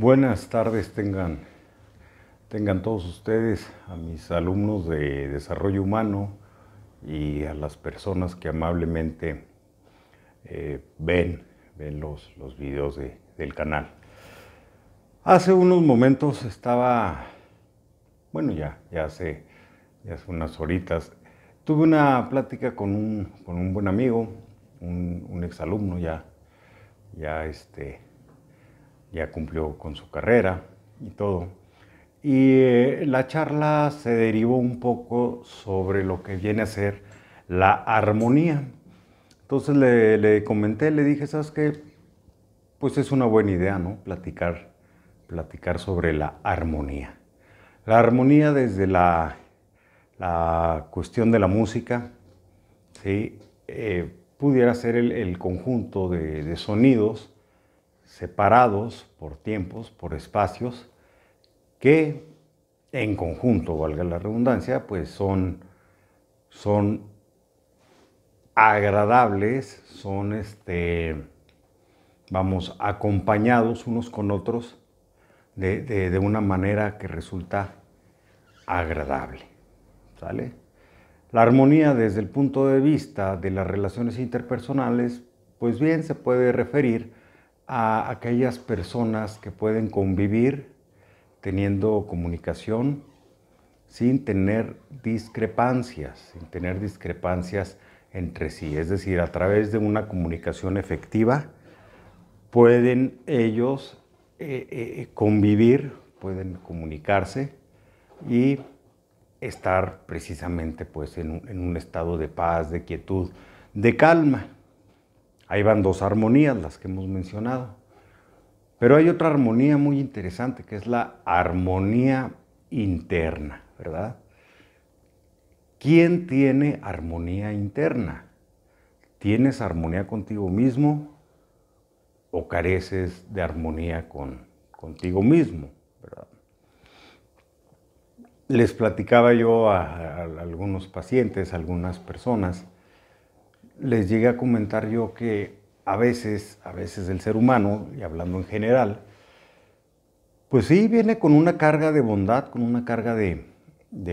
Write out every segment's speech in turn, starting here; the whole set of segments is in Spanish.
Buenas tardes tengan, tengan todos ustedes, a mis alumnos de desarrollo humano y a las personas que amablemente eh, ven, ven los, los videos del canal. Hace unos momentos estaba, bueno ya, ya hace, hace unas horitas, tuve una plática con un, buen amigo, un, un exalumno ya, ya este, ya cumplió con su carrera y todo. Y eh, la charla se derivó un poco sobre lo que viene a ser la armonía. Entonces le, comenté, le dije, ¿sabes qué? Pues es una buena idea, ¿no? Platicar, platicar sobre la armonía. La armonía desde la, cuestión de la música, ¿sí? Eh, pudiera ser el, conjunto de sonidos separados por tiempos, por espacios, que en conjunto, valga la redundancia, pues son, son agradables, son este, vamos, acompañados unos con otros de, una manera que resulta agradable. La armonía desde el punto de vista de las relaciones interpersonales, pues bien se puede referir a aquellas personas que pueden convivir teniendo comunicación sin tener discrepancias, sin tener discrepancias entre sí. Es decir, a través de una comunicación efectiva pueden ellos eh, eh, eh, convivir, pueden comunicarse y estar precisamente pues en un estado de paz, de quietud, de calma. Ahí van dos armonías, las que hemos mencionado. Pero hay otra armonía muy interesante, que es la armonía interna, ¿verdad? ¿Quién tiene armonía interna? ¿Tienes armonía contigo mismo o careces de armonía con, contigo mismo? Les platicaba yo a, a algunos pacientes, a algunas personas, les llegué a comentar yo que a veces, a veces el ser humano, y hablando en general, pues sí viene con una carga de bondad, con una carga de,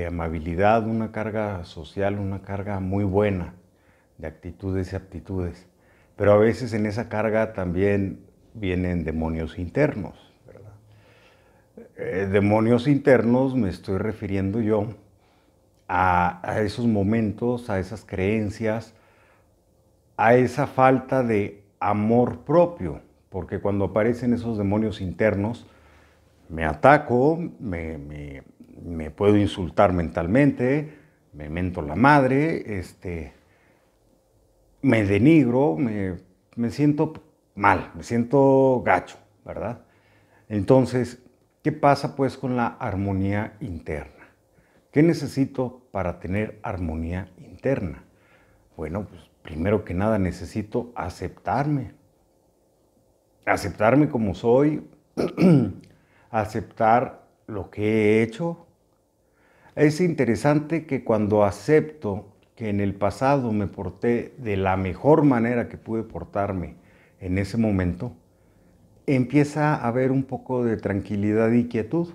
amabilidad, una carga social, una carga muy buena de actitudes y aptitudes. Pero a veces en esa carga también vienen demonios internos. Eh, demonios internos me estoy refiriendo yo a, a esos momentos, a esas creencias, a esa falta de amor propio, porque cuando aparecen esos demonios internos, me ataco, me, puedo insultar mentalmente, me mento la madre, este, me denigro, me, me siento mal, me siento gacho, ¿verdad? Entonces, ¿qué pasa pues con la armonía interna? ¿Qué necesito para tener armonía interna? Bueno, pues primero que nada necesito aceptarme. Aceptarme como soy, aceptar lo que he hecho. Es interesante que cuando acepto que en el pasado me porté de la mejor manera que pude portarme en ese momento, empieza a haber un poco de tranquilidad y quietud.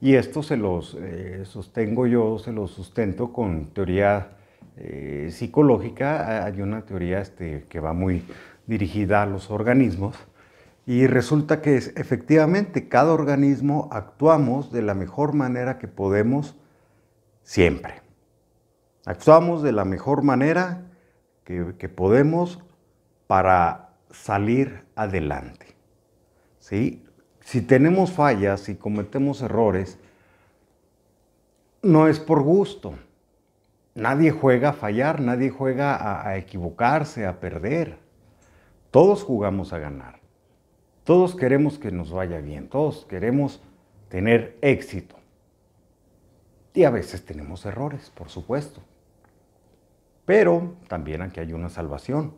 Y esto se los eh, sostengo yo, se lo sustento con teoría eh, psicológica, hay una teoría este, que va muy dirigida a los organismos y resulta que efectivamente cada organismo actuamos de la mejor manera que podemos siempre. Actuamos de la mejor manera que, podemos para salir adelante. Si tenemos fallas, si cometemos errores, no es por gusto, Nadie juega a fallar, nadie juega a, equivocarse, a perder. Todos jugamos a ganar. Todos queremos que nos vaya bien, todos queremos tener éxito. Y a veces tenemos errores, por supuesto. Pero también aquí hay una salvación.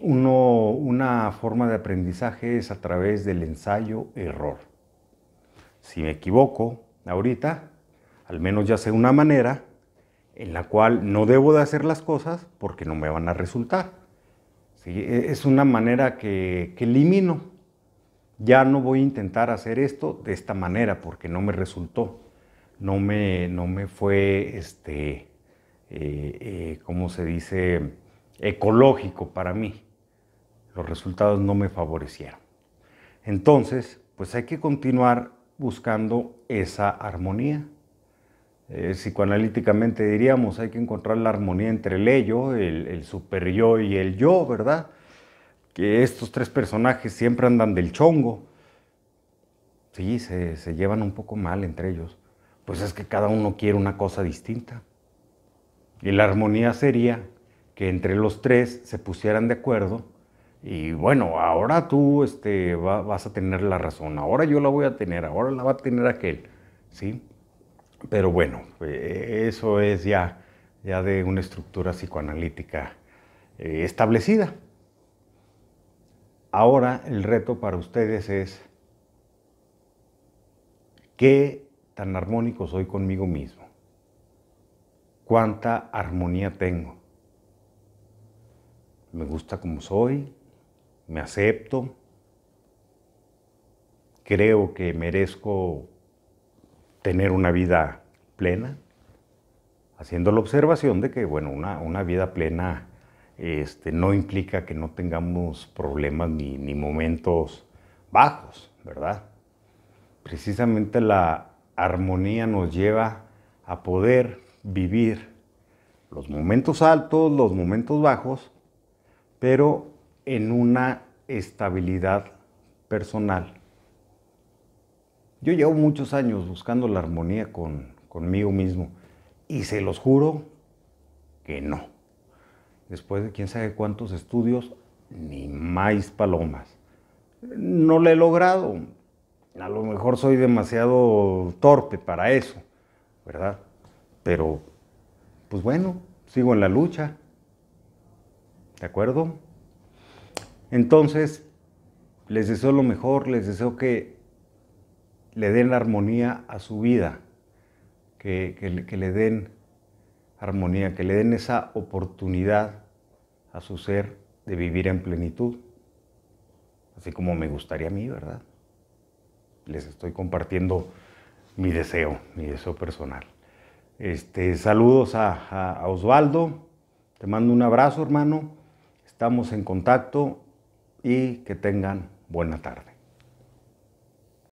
una forma de aprendizaje es a través del ensayo-error. Si me equivoco ahorita, al menos ya sé una manera en la cual no debo de hacer las cosas porque no me van a resultar. E, es una manera que, elimino. Ya no voy a intentar hacer esto de esta manera porque no me resultó. No me, no me fue, este, eh, eh, ¿cómo se dice? Ecológico para mí. Los resultados no me favorecieron. Entonces, pues hay que continuar buscando esa armonía. Eh, psicoanalíticamente diríamos, hay que encontrar la armonía entre el ello, el, el super y el yo, ¿verdad? Que estos tres personajes siempre andan del chongo. Sí, se, llevan un poco mal entre ellos. Pues es que cada uno quiere una cosa distinta. Y la armonía sería que entre los tres se pusieran de acuerdo y bueno, ahora tú este, vas a tener la razón, ahora yo la voy a tener, ahora la va a tener aquel, ¿sí? Pero bueno, eh, eso es ya, ya de una estructura psicoanalítica eh, establecida. Ahora el reto para ustedes es qué tan armónico soy conmigo mismo, cuánta armonía tengo. Me gusta como soy, me acepto, creo que merezco tener una vida plena, haciendo la observación de que, bueno, una, vida plena este, no implica que no tengamos problemas ni momentos bajos, ¿verdad? Precisamente la armonía nos lleva a poder vivir los momentos altos, los momentos bajos, pero en una estabilidad personal yo llevo muchos años buscando la armonía con, conmigo mismo y se los juro que no. Después de quién sabe cuántos estudios, ni más palomas. No lo he logrado. A lo mejor soy demasiado torpe para eso, ¿verdad? Pero, pues bueno, sigo en la lucha. ¿De acuerdo? Entonces, les deseo lo mejor, les deseo que le den armonía a su vida, que, le den armonía, que le den esa oportunidad a su ser de vivir en plenitud, así como me gustaría a mí, ¿verdad? Les estoy compartiendo mi deseo, mi deseo personal. Este, saludos a Osvaldo, te mando un abrazo hermano, estamos en contacto y que tengan buena tarde.